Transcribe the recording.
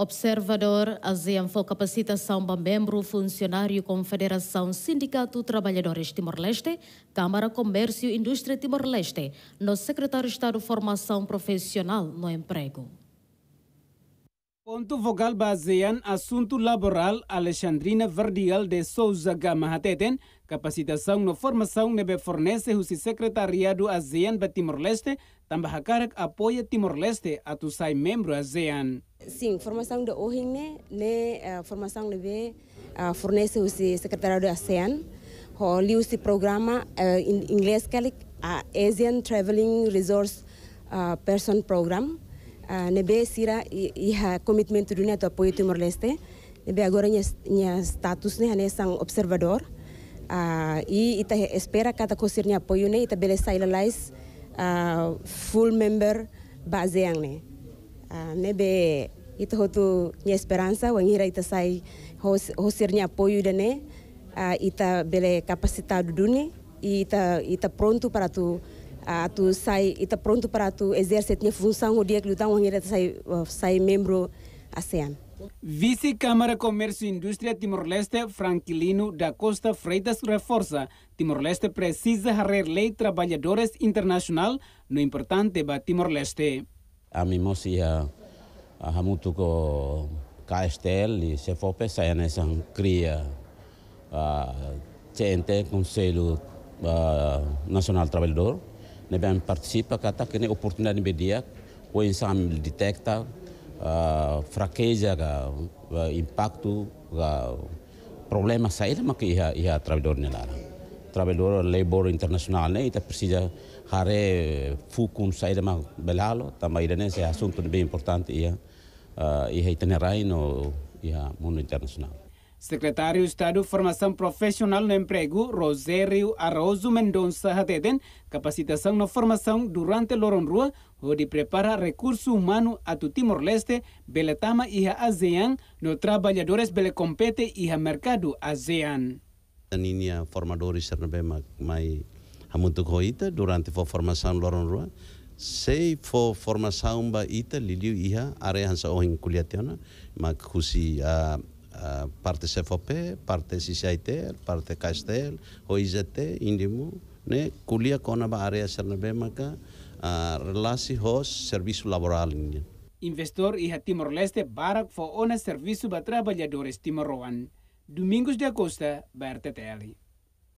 Observador ASEAN for Capacitação membro funcionário Confederação Sindicato Trabalhadores Timor-Leste, Câmara Comércio e Indústria Timor-Leste, no Secretário de Estado Formação Profissional no Emprego. Ponto vogal em assunto laboral Alexandrina Verdial de Souza Gama Hateten, capacitação no formação nebe fornece o secretariado ASEAN para Timor-Leste, tambah karak apoia Timor-Leste a sai membro ASEAN. Sim, formação da OHIN, né, eh, formação de B, eh, fornece o secretário da ASEAN, o liu programa em eh, inglês que é ASEAN Traveling Resource ah, Person Program, ah, né, B, Sira, e, e a commitment do Neto Apoio Timor-Leste, né, B, agora minha status, né, né, são observador, ah, e ita e espera cada coisa apoio, né, ita e beleza ilalais, full member da ASEAN, né. Uh, nebe ita hotu nya esperança wangira ita sai hos, hosirnya apoio dane uh, ah, ita bele capacitado dune e ita ita pronto para tu uh, tu sai ita pronto para tu exercer nya função o dia que lutam wangira sai uh, sai membro ASEAN Vice-Câmara Comércio e Indústria Timor-Leste, Franquilino da Costa Freitas, reforça: Timor-Leste precisa haver lei trabalhadores internacional no importante para Timor-Leste. amimosia hamutu ko KSTL i sefope sayana sang kria CNT Konselu nasional Trabalhador ne ben participa kata kene oportunidade media o ensemble detecta frakeja ga impacto ga problema saída ma iha ia ia trabalhador nelara. trabalhador labor internacional né ita então, precisa hare fukum saída ma belalo também iranense é assunto bem importante ia ah, ia itinerai no ia mundo internacional Secretário de Estado de Formação Profissional no Emprego, Rosério Arrozo Mendonça Hateden, capacitação na formação durante Loron Rua, onde prepara recurso humano a Timor-Leste, Beletama e a ASEAN, no trabalhadores Belecompete e a mercado ASEAN. ninia formadores Sernabema mai hamutuk hoita durante fo formação loron rua sei fo formação ba ita liliu iha are hansa ohin kuliatiana ma kusi a parte CFP, parte CCIT, parte Castel, OIZT, Indimu, ne kulia kona ba area Sernabema ka relasi hos servisu laboral investor iha Timor Leste barak fo ona servisu ba trabalhadores timoruan. Domingos de Acosta, Berta Telli.